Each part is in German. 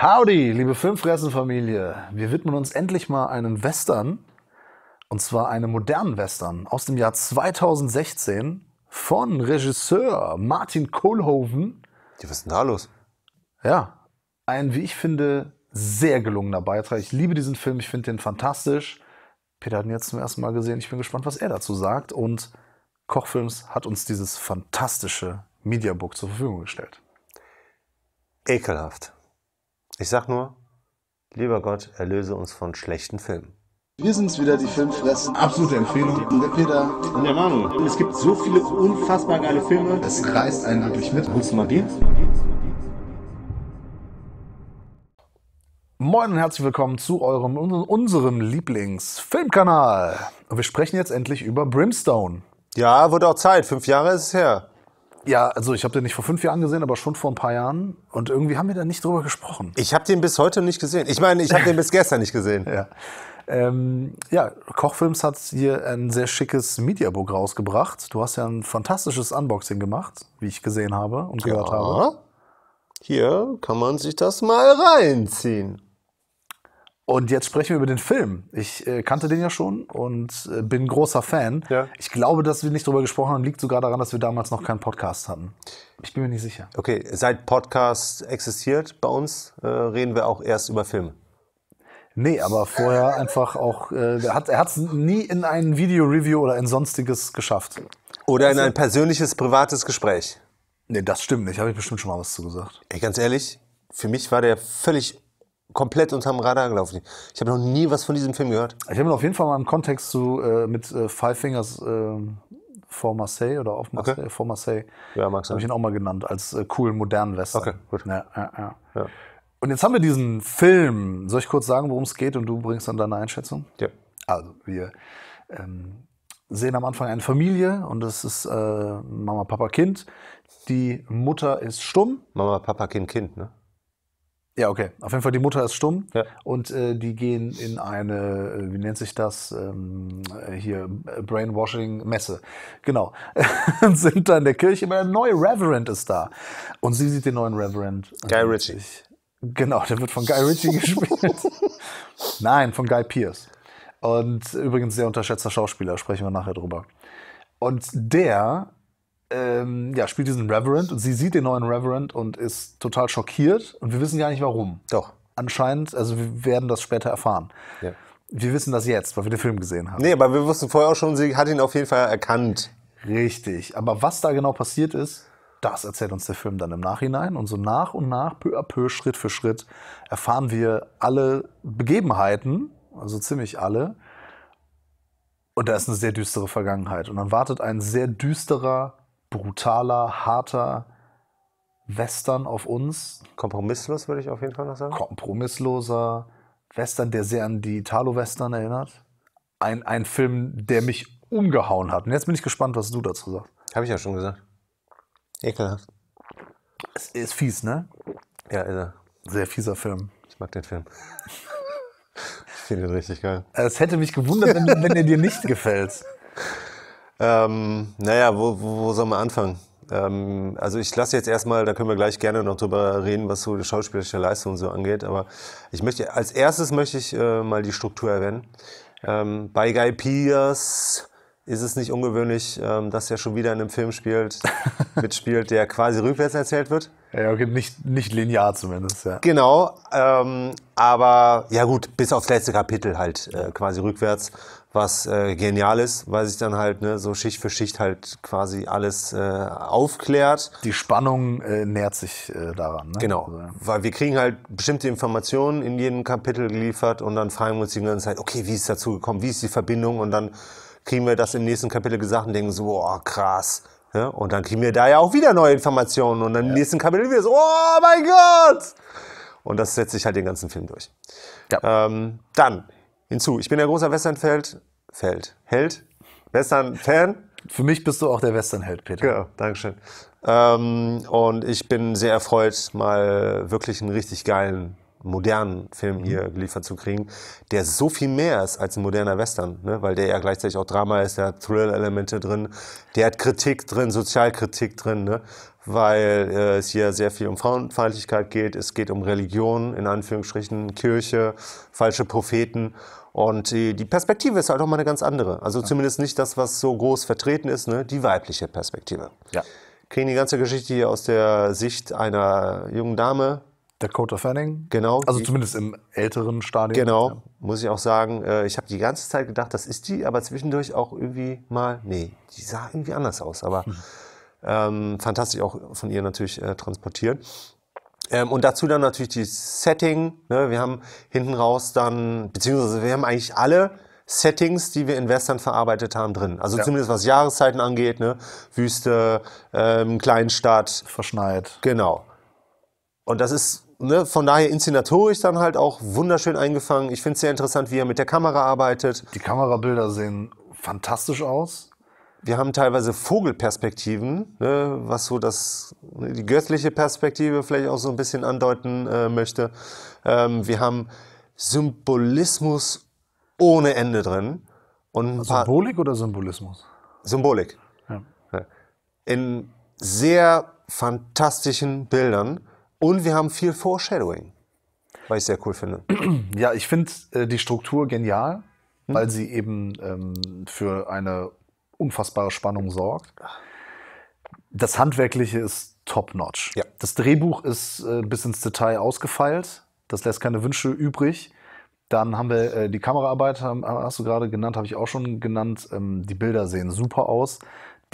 Howdy, liebe Filmfressenfamilie. Wir widmen uns endlich mal einem Western. Und zwar einem modernen Western aus dem Jahr 2016 von Regisseur Martin Kohlhoven. Ja, was ist denn da los? Ja, ein, wie ich finde, sehr gelungener Beitrag. Ich liebe diesen Film, ich finde den fantastisch. Peter hat ihn jetzt zum ersten Mal gesehen. Ich bin gespannt, was er dazu sagt. Und Kochfilms hat uns dieses fantastische Mediabook zur Verfügung gestellt. Ekelhaft. Ich sag nur, lieber Gott, erlöse uns von schlechten Filmen. Wir sind's wieder, die Filmfressen. Absolute Empfehlung. Und der Peter. Und der Manu. Es gibt so viele unfassbar geile Filme. Es reißt einen wirklich mit. Holst du mal Bier? Moin und herzlich willkommen zu eurem, unserem Lieblingsfilmkanal. Wir sprechen jetzt endlich über Brimstone. Ja, wurde auch Zeit. Fünf Jahre ist es her. Ja, also ich habe den nicht vor fünf Jahren gesehen, aber schon vor ein paar Jahren. Und irgendwie haben wir da nicht drüber gesprochen. Ich habe den bis heute nicht gesehen. Ich meine, ich habe den bis gestern nicht gesehen. Ja. Ähm, ja, Kochfilms hat hier ein sehr schickes Mediabook rausgebracht. Du hast ja ein fantastisches Unboxing gemacht, wie ich gesehen habe und gehört ja. habe. Hier kann man sich das mal reinziehen. Und jetzt sprechen wir über den Film. Ich äh, kannte den ja schon und äh, bin großer Fan. Ja. Ich glaube, dass wir nicht drüber gesprochen haben, liegt sogar daran, dass wir damals noch keinen Podcast hatten. Ich bin mir nicht sicher. Okay, seit Podcast existiert bei uns, äh, reden wir auch erst über Filme. Nee, aber vorher einfach auch, äh, er hat es nie in ein Video-Review oder in sonstiges geschafft. Oder in also ein persönliches, privates Gespräch. Nee, das stimmt nicht. Habe ich bestimmt schon mal was zu gesagt. Ey, ganz ehrlich, für mich war der völlig komplett unterm Radar gelaufen. Ich habe noch nie was von diesem Film gehört. Ich habe ihn auf jeden Fall mal im Kontext zu äh, mit äh, Five Fingers äh, for Marseille oder auf Marseille, okay. for Marseille. Ja, mag Habe ich ihn auch mal genannt als äh, coolen modernen Western. Okay, gut. Ja, ja, ja. Und jetzt haben wir diesen Film. Soll ich kurz sagen, worum es geht und du bringst dann deine Einschätzung? Ja. Also wir ähm, sehen am Anfang eine Familie und das ist äh, Mama, Papa, Kind. Die Mutter ist stumm. Mama, Papa, Kind, Kind, ne? Ja, okay. Auf jeden Fall, die Mutter ist stumm ja. und äh, die gehen in eine, äh, wie nennt sich das, ähm, äh, hier, äh, Brainwashing-Messe. Genau. und sind da in der Kirche, weil der neue Reverend ist da. Und sie sieht den neuen Reverend. Guy Ritchie. Genau, der wird von Guy Ritchie gespielt. Nein, von Guy Pierce. Und übrigens sehr unterschätzter Schauspieler, sprechen wir nachher drüber. Und der ähm, ja, spielt diesen Reverend und sie sieht den neuen Reverend und ist total schockiert und wir wissen gar nicht warum. Doch. Anscheinend, also wir werden das später erfahren. Ja. Wir wissen das jetzt, weil wir den Film gesehen haben. Nee, aber wir wussten vorher auch schon, sie hat ihn auf jeden Fall erkannt. Richtig. Aber was da genau passiert ist, das erzählt uns der Film dann im Nachhinein. Und so nach und nach, peu à peu, Schritt für Schritt, erfahren wir alle Begebenheiten, also ziemlich alle. Und da ist eine sehr düstere Vergangenheit. Und dann wartet ein sehr düsterer brutaler, harter Western auf uns. Kompromisslos würde ich auf jeden Fall noch sagen. Kompromissloser Western, der sehr an die Italo-Western erinnert. Ein, ein Film, der mich umgehauen hat. Und jetzt bin ich gespannt, was du dazu sagst. Habe ich ja schon gesagt. Ekelhaft. Es ist fies, ne? Ja, ist er. Sehr fieser Film. Ich mag den Film. ich finde ihn richtig geil. Es hätte mich gewundert, wenn, wenn er dir nicht gefällt. Ähm, naja, wo, wo, wo soll man anfangen? Ähm, also ich lasse jetzt erstmal, da können wir gleich gerne noch drüber reden, was so die schauspielerische Leistung so angeht. Aber ich möchte, als erstes möchte ich äh, mal die Struktur erwähnen. Ähm, bei Guy Pierce ist es nicht ungewöhnlich, ähm, dass er schon wieder in einem Film spielt, mitspielt, der quasi rückwärts erzählt wird. Ja, okay, nicht, nicht linear zumindest, ja. Genau, ähm, aber ja gut, bis aufs letzte Kapitel halt äh, quasi rückwärts, was äh, genial ist, weil sich dann halt ne, so Schicht für Schicht halt quasi alles äh, aufklärt. Die Spannung äh, nährt sich äh, daran. Ne? Genau, also, ja. weil wir kriegen halt bestimmte Informationen in jedem Kapitel geliefert und dann fragen wir uns die ganze Zeit, okay, wie ist es dazu gekommen, wie ist die Verbindung und dann kriegen wir das im nächsten Kapitel gesagt und denken so, oh, krass. Ja? und dann kriegen wir da ja auch wieder neue Informationen und dann ja. im nächsten Kapitel wieder so, oh mein Gott! Und das setzt sich halt den ganzen Film durch. Ja. Ähm, dann hinzu. Ich bin der großer Westernfeld, Feld, Held, Western-Fan. Für mich bist du auch der Westernheld, Peter. Genau, Dankeschön. Ähm, und ich bin sehr erfreut, mal wirklich einen richtig geilen, modernen Film mhm. hier geliefert zu kriegen, der so viel mehr ist als ein moderner Western, ne? weil der ja gleichzeitig auch Drama ist, der hat Thrill-Elemente drin, der hat Kritik drin, Sozialkritik drin. Ne? weil äh, es hier sehr viel um Frauenfeindlichkeit geht. Es geht um Religion, in Anführungsstrichen, Kirche, falsche Propheten. Und die, Perspektive ist halt auch mal eine ganz andere. Also zumindest nicht das, was so groß vertreten ist, ne? die weibliche Perspektive. Ja. Kriegen die ganze Geschichte hier aus der Sicht einer jungen Dame. Dakota Fanning. Genau. Also zumindest im älteren Stadium. Genau, ja. muss ich auch sagen. Äh, ich habe die ganze Zeit gedacht, das ist die, aber zwischendurch auch irgendwie mal, nee, die sah irgendwie anders aus. Aber. Hm ähm, fantastisch auch von ihr natürlich äh, transportiert. Ähm, und dazu dann natürlich die Setting. Ne? Wir haben hinten raus dann, beziehungsweise wir haben eigentlich alle Settings, die wir in Western verarbeitet haben, drin. Also ja. zumindest was Jahreszeiten angeht, ne? Wüste, ähm, Kleinstadt. Verschneit. Genau. Und das ist ne, von daher inszenatorisch dann halt auch wunderschön eingefangen. Ich finde es sehr interessant, wie er mit der Kamera arbeitet. Die Kamerabilder sehen fantastisch aus wir haben teilweise Vogelperspektiven, ne, was so das, ne, die göttliche Perspektive vielleicht auch so ein bisschen andeuten äh, möchte. Ähm, wir haben Symbolismus ohne Ende drin. Und Symbolik oder Symbolismus? Symbolik. Ja. In sehr fantastischen Bildern. Und wir haben viel Foreshadowing, was ich sehr cool finde. Ja, ich finde äh, die Struktur genial, hm? weil sie eben ähm, für eine unfassbare Spannung sorgt. Das Handwerkliche ist top-notch. Ja. Das Drehbuch ist äh, bis ins Detail ausgefeilt. Das lässt keine Wünsche übrig. Dann haben wir äh, die Kameraarbeit, hast du gerade genannt, habe ich auch schon genannt. Ähm, die Bilder sehen super aus.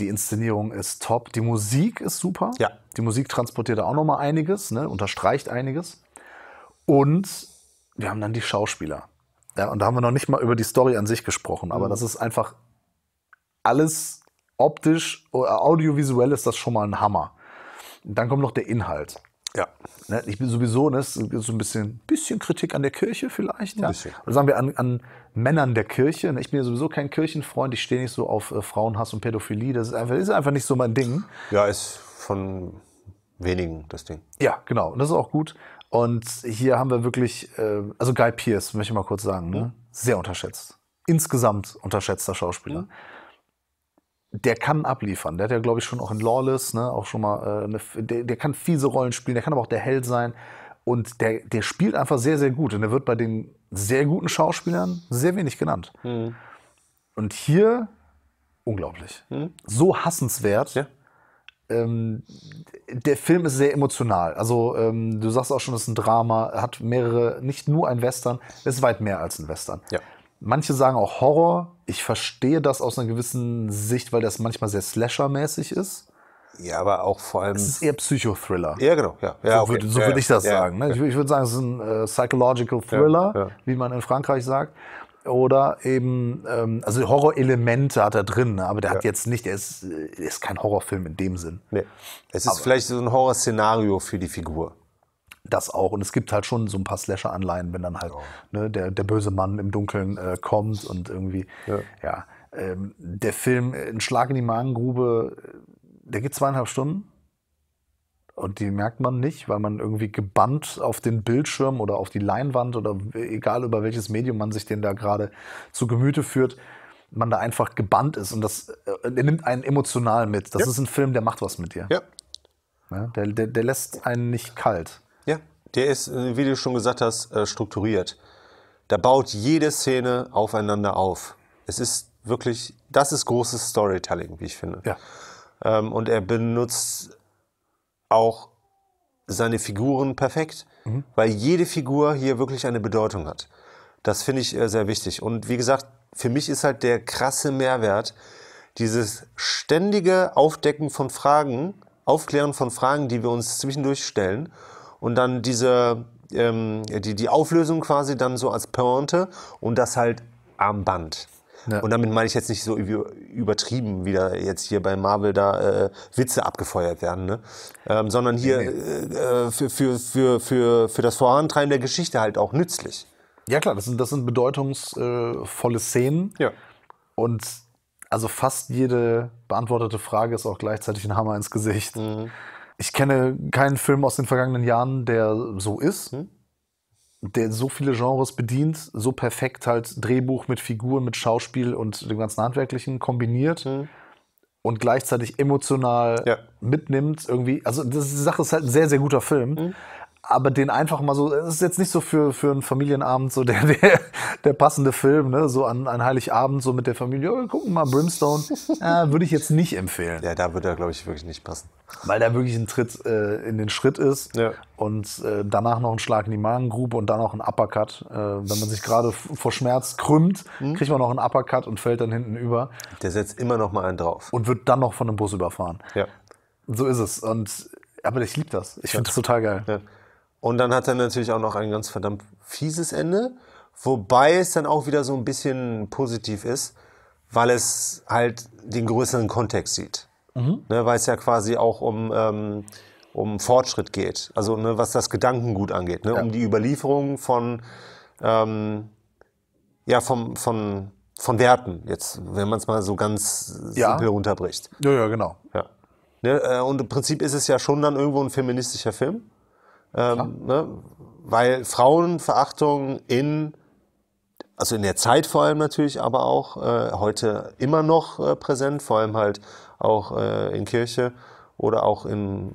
Die Inszenierung ist top. Die Musik ist super. Ja. Die Musik transportiert auch noch mal einiges, ne? unterstreicht einiges. Und wir haben dann die Schauspieler. Ja, und da haben wir noch nicht mal über die Story an sich gesprochen, aber mhm. das ist einfach alles optisch, äh, audiovisuell ist das schon mal ein Hammer. Dann kommt noch der Inhalt. Ja. Ne, ich bin sowieso, ne, so ein bisschen, bisschen Kritik an der Kirche vielleicht. Ja. Oder sagen wir an, an Männern der Kirche. Ne, ich bin ja sowieso kein Kirchenfreund, ich stehe nicht so auf äh, Frauenhass und Pädophilie. Das ist einfach, ist einfach nicht so mein Ding. Ja, ist von wenigen das Ding. Ja, genau. Und das ist auch gut. Und hier haben wir wirklich, äh, also Guy Pierce, möchte ich mal kurz sagen, ne? Mhm. sehr unterschätzt. Insgesamt unterschätzter Schauspieler. Mhm der kann abliefern. Der hat ja, glaube ich, schon auch in Lawless, ne, auch schon mal, äh, eine, der, der, kann fiese Rollen spielen, der kann aber auch der Held sein. Und der, der spielt einfach sehr, sehr gut. Und der wird bei den sehr guten Schauspielern sehr wenig genannt. Mhm. Und hier unglaublich. Mhm. So hassenswert. Ja. Ähm, der Film ist sehr emotional. Also, ähm, du sagst auch schon, es ist ein Drama, hat mehrere, nicht nur ein Western, es ist weit mehr als ein Western. Ja. Manche sagen auch Horror. Ich verstehe das aus einer gewissen Sicht, weil das manchmal sehr slasher-mäßig ist. Ja, aber auch vor allem. Es ist eher Psychothriller. Ja, genau. Ja, ja, so würde so ja, würd ich das ja, sagen. Ne? Ich, ich würde sagen, es ist ein äh, Psychological Thriller, wie man in Frankreich sagt. Oder eben, ähm, also Horrorelemente hat er drin, ne? aber der hat jetzt nicht, er ist, äh, ist kein Horrorfilm in dem Sinn. Nee. Es ist aber vielleicht so ein Horrorszenario für die Figur das auch. Und es gibt halt schon so ein paar Slasher-Anleihen, wenn dann halt ja. ne, der, der böse Mann im Dunkeln äh, kommt und irgendwie, ja. ja ähm, der Film, äh, ein Schlag in die Magengrube, äh, der geht zweieinhalb Stunden. Und die merkt man nicht, weil man irgendwie gebannt auf den Bildschirm oder auf die Leinwand oder egal über welches Medium man sich den da gerade zu Gemüte führt, man da einfach gebannt ist. Und das äh, nimmt einen emotional mit. Das ja. ist ein Film, der macht was mit dir. Ja. Ne? Der, der, der lässt einen nicht kalt der ist, äh, wie du schon gesagt hast, äh, strukturiert. Da baut jede Szene aufeinander auf. Es ist wirklich, das ist großes Storytelling, wie ich finde. Ja. Ähm, und er benutzt auch seine Figuren perfekt, mhm. weil jede Figur hier wirklich eine Bedeutung hat. Das finde ich äh, sehr wichtig. Und wie gesagt, für mich ist halt der krasse Mehrwert, dieses ständige Aufdecken von Fragen, Aufklären von Fragen, die wir uns zwischendurch stellen und dann diese, ähm, die, die Auflösung quasi dann so als Pointe und das halt am Band. Ja. Und damit meine ich jetzt nicht so übertrieben, wie da jetzt hier bei Marvel da äh, Witze abgefeuert werden, ne? ähm, sondern hier äh, äh, für, für, für, für, für das Vorantreiben der Geschichte halt auch nützlich. Ja klar, das sind, das sind bedeutungsvolle Szenen. Ja. Und also fast jede beantwortete Frage ist auch gleichzeitig ein Hammer ins Gesicht. Mhm. Ich kenne keinen Film aus den vergangenen Jahren, der so ist, hm? der so viele Genres bedient, so perfekt halt Drehbuch mit Figuren, mit Schauspiel und dem ganzen Handwerklichen kombiniert. Hm? Und gleichzeitig emotional ja. mitnimmt, irgendwie. Also, das ist, die Sache ist halt ein sehr, sehr guter Film. Hm? aber den einfach mal so, es ist jetzt nicht so für, für einen Familienabend so der, der, der passende Film, ne? so an, an Heiligabend so mit der Familie, oh, gucken mal Brimstone, äh, würde ich jetzt nicht empfehlen. Ja, da würde er, glaube ich, wirklich nicht passen. Weil da wirklich ein Tritt äh, in den Schritt ist ja. und äh, danach noch ein Schlag in die Magengrube und dann noch ein Uppercut. Äh, wenn man sich gerade vor Schmerz krümmt, mhm. kriegt man noch einen Uppercut und fällt dann hinten über. Der setzt immer noch mal einen drauf. Und wird dann noch von einem Bus überfahren. Ja. So ist es. Und aber ich liebe das. Ich finde das total geil. Ja. Und dann hat er natürlich auch noch ein ganz verdammt fieses Ende. Wobei es dann auch wieder so ein bisschen positiv ist, weil es halt den größeren Kontext sieht. Mhm. Ne, weil es ja quasi auch um, ähm, um Fortschritt geht. Also ne, was das Gedankengut angeht. Ne? Ja. Um die Überlieferung von, ähm, ja, vom, von, von Werten. Jetzt, wenn man es mal so ganz ja. simpel runterbricht. Ja, ja, genau. Ja. Ne, äh, und im Prinzip ist es ja schon dann irgendwo ein feministischer Film. Ähm, ne? Weil Frauenverachtung in, also in der Zeit vor allem natürlich, aber auch äh, heute immer noch äh, präsent, vor allem halt auch äh, in Kirche oder auch in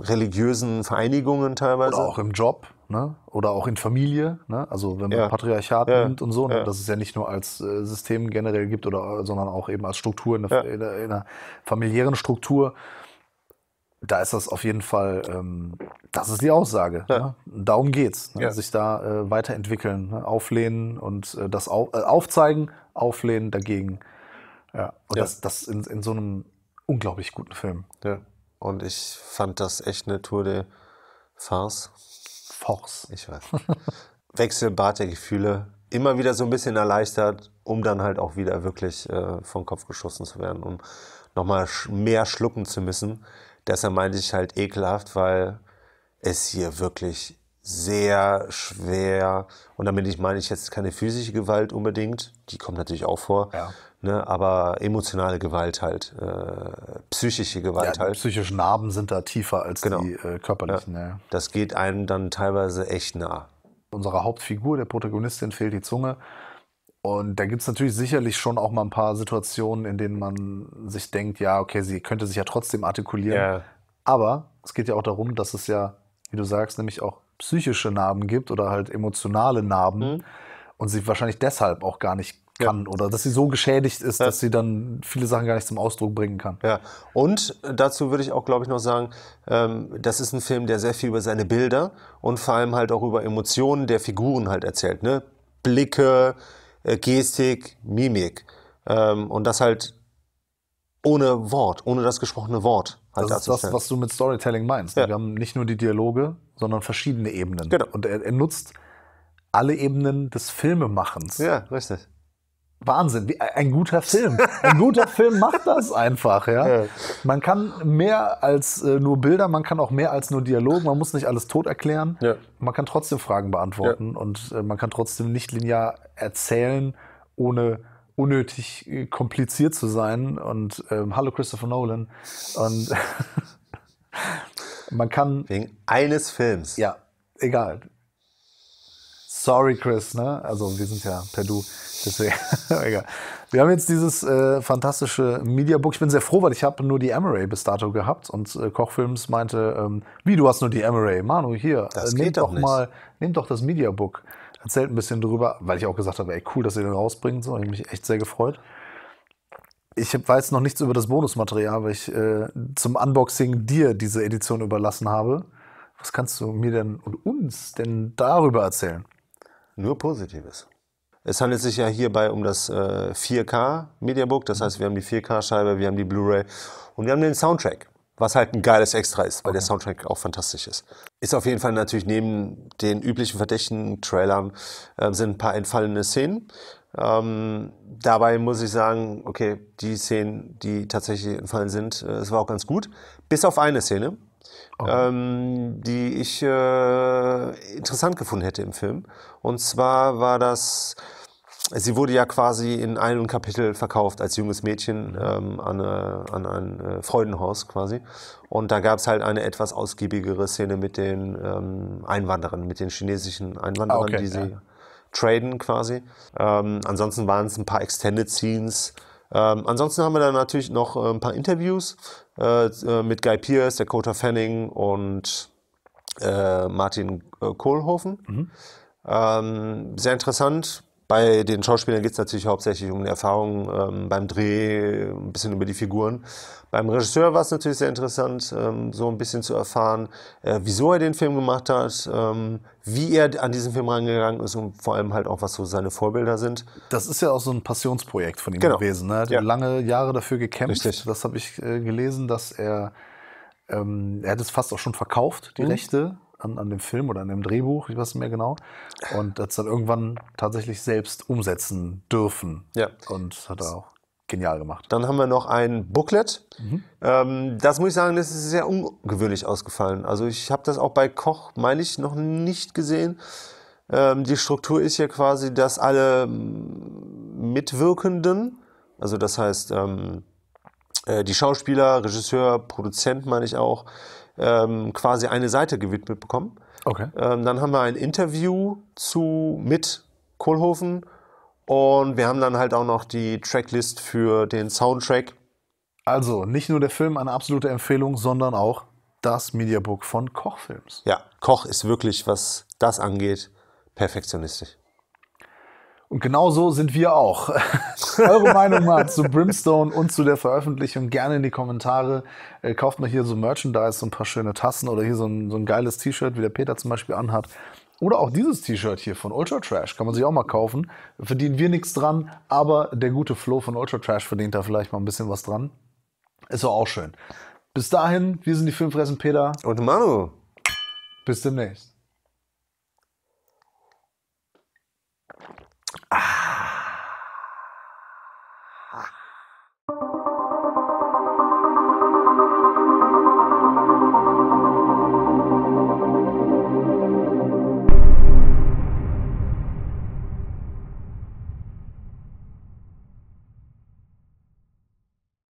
religiösen Vereinigungen teilweise. Oder auch im Job. Ne? Oder auch in Familie, ne? also wenn man ja. Patriarchat ja. nimmt und so, ne? ja. dass es ja nicht nur als äh, System generell gibt, oder, sondern auch eben als Struktur, in, der, in einer familiären Struktur da ist das auf jeden Fall, ähm, das ist die Aussage. Ja. Ne? Darum geht's. Ne? Ja. Sich da äh, weiterentwickeln, ne? auflehnen und äh, das au äh, aufzeigen, auflehnen dagegen. Ja. Und ja. das, das in, in, so einem unglaublich guten Film. Ja. Und ich fand das echt eine Tour de Farce. Force. Ich weiß. Wechselbad der Gefühle. Immer wieder so ein bisschen erleichtert, um dann halt auch wieder wirklich äh, vom Kopf geschossen zu werden, um nochmal mehr schlucken zu müssen Deshalb meinte ich halt ekelhaft, weil es hier wirklich sehr schwer, und damit meine ich jetzt keine physische Gewalt unbedingt, die kommt natürlich auch vor, ja. ne, aber emotionale Gewalt halt, äh, psychische Gewalt ja, halt. psychischen Narben sind da tiefer als genau. die äh, körperlichen. Ja. Das geht einem dann teilweise echt nah. Unsere Hauptfigur, der Protagonistin, fehlt die Zunge. Und da gibt es natürlich sicherlich schon auch mal ein paar Situationen, in denen man sich denkt, ja, okay, sie könnte sich ja trotzdem artikulieren. Yeah. Aber es geht ja auch darum, dass es ja, wie du sagst, nämlich auch psychische Narben gibt oder halt emotionale Narben. Mhm. Und sie wahrscheinlich deshalb auch gar nicht kann ja. oder dass sie so geschädigt ist, ja. dass sie dann viele Sachen gar nicht zum Ausdruck bringen kann. Ja. Und dazu würde ich auch, glaube ich, noch sagen, ähm, das ist ein Film, der sehr viel über seine Bilder und vor allem halt auch über Emotionen der Figuren halt erzählt. Ne? Blicke, äh, Gestik, Mimik. Ähm, und das halt ohne Wort, ohne das gesprochene Wort. Halt das ist das, was du mit Storytelling meinst. Ne? Ja. Wir haben nicht nur die Dialoge, sondern verschiedene Ebenen. Genau. Und er, er nutzt alle Ebenen des Filmemachens. Ja, richtig. Wahnsinn, ein guter Film. Ein guter Film macht das einfach, ja? Man kann mehr als äh, nur Bilder, man kann auch mehr als nur Dialog, man muss nicht alles tot erklären. Ja. Man kann trotzdem Fragen beantworten ja. und äh, man kann trotzdem nicht linear erzählen, ohne unnötig äh, kompliziert zu sein. Und ähm, hallo Christopher Nolan. Und man kann. Wegen eines Films. Ja, egal. Sorry, Chris, ne? Also wir sind ja per Du. Deswegen, egal. Wir haben jetzt dieses äh, fantastische Mediabook. Ich bin sehr froh, weil ich habe nur die Emery bis dato gehabt und äh, Kochfilms meinte, ähm, wie du hast nur die Emery, Manu hier, das äh, nehmt doch, nicht. mal, nehmt doch das Mediabook. Erzählt ein bisschen drüber, weil ich auch gesagt habe, ey cool, dass ihr den rausbringt, so, ich habe mich echt sehr gefreut. Ich weiß noch nichts über das Bonusmaterial, weil ich äh, zum Unboxing dir diese Edition überlassen habe. Was kannst du mir denn und uns denn darüber erzählen? nur Positives. Es handelt sich ja hierbei um das äh, 4K Mediabook, das heißt, wir haben die 4K-Scheibe, wir haben die Blu-ray und wir haben den Soundtrack, was halt ein geiles Extra ist, weil okay. der Soundtrack auch fantastisch ist. Ist auf jeden Fall natürlich neben den üblichen verdächtigen Trailern äh, sind ein paar entfallene Szenen. Ähm, dabei muss ich sagen, okay, die Szenen, die tatsächlich entfallen sind, äh, es äh, war auch ganz gut, bis auf eine Szene oh. ähm, die ich äh, interessant gefunden hätte im Film. Und zwar war das, sie wurde ja quasi in einem Kapitel verkauft als junges Mädchen mhm. ähm, an, eine, äh, an ein äh, Freudenhaus quasi. Und da gab es halt eine etwas ausgiebigere Szene mit den ähm, Einwanderern, mit den chinesischen Einwanderern, ah, okay, die sie ja. traden quasi. Ähm, ansonsten waren es ein paar Extended Scenes. Ähm, ansonsten haben wir da natürlich noch äh, ein paar Interviews äh, äh, mit Guy Pierce, Dakota Fanning und äh, Martin äh, Kohlhofen. Mhm. Ähm, sehr interessant, bei den Schauspielern geht es natürlich hauptsächlich um die Erfahrung ähm, beim Dreh, ein bisschen über die Figuren. Beim Regisseur war es natürlich sehr interessant, ähm, so ein bisschen zu erfahren, äh, wieso er den Film gemacht hat, ähm, wie er an diesen Film rangegangen ist und vor allem halt auch, was so seine Vorbilder sind. Das ist ja auch so ein Passionsprojekt von ihm genau. gewesen. Ne? Er hat ja. lange Jahre dafür gekämpft. Richtig. Das habe ich äh, gelesen, dass er, ähm, er hat es fast auch schon verkauft, die mhm. Rechte an, an dem Film oder an dem Drehbuch, ich weiß nicht mehr genau. Und hat es dann irgendwann tatsächlich selbst umsetzen dürfen. Ja. Und hat er auch genial gemacht. Dann haben wir noch ein Booklet. Mhm. Ähm, das muss ich sagen, das ist sehr ungewöhnlich ausgefallen. Also ich habe das auch bei Koch, meine ich, noch nicht gesehen. Ähm, die Struktur ist ja quasi, dass alle ähm, Mitwirkenden, also das heißt ähm, äh, die Schauspieler, Regisseur, Produzent meine ich auch, ähm, quasi eine Seite gewidmet bekommen. Okay. Ähm, dann haben wir ein Interview zu mit Kohlhofen und wir haben dann halt auch noch die Tracklist für den Soundtrack. Also nicht nur der Film eine absolute Empfehlung, sondern auch das Mediabook von Koch-Films. Ja, Koch ist wirklich, was das angeht, perfektionistisch. Und genauso sind wir auch. Eure Meinung mal zu Brimstone und zu der Veröffentlichung gerne in die Kommentare. Äh, kauft mal hier so Merchandise, so ein paar schöne Tassen oder hier so ein, so ein geiles T-Shirt, wie der Peter zum Beispiel anhat. Oder auch dieses T-Shirt hier von Ultra Trash kann man sich auch mal kaufen. Verdienen wir nichts dran, aber der gute Flow von Ultra Trash verdient da vielleicht mal ein bisschen was dran. Ist doch auch schön. Bis dahin, wir sind die Filmfressen Peter. Und Manu. Bis demnächst. Ah.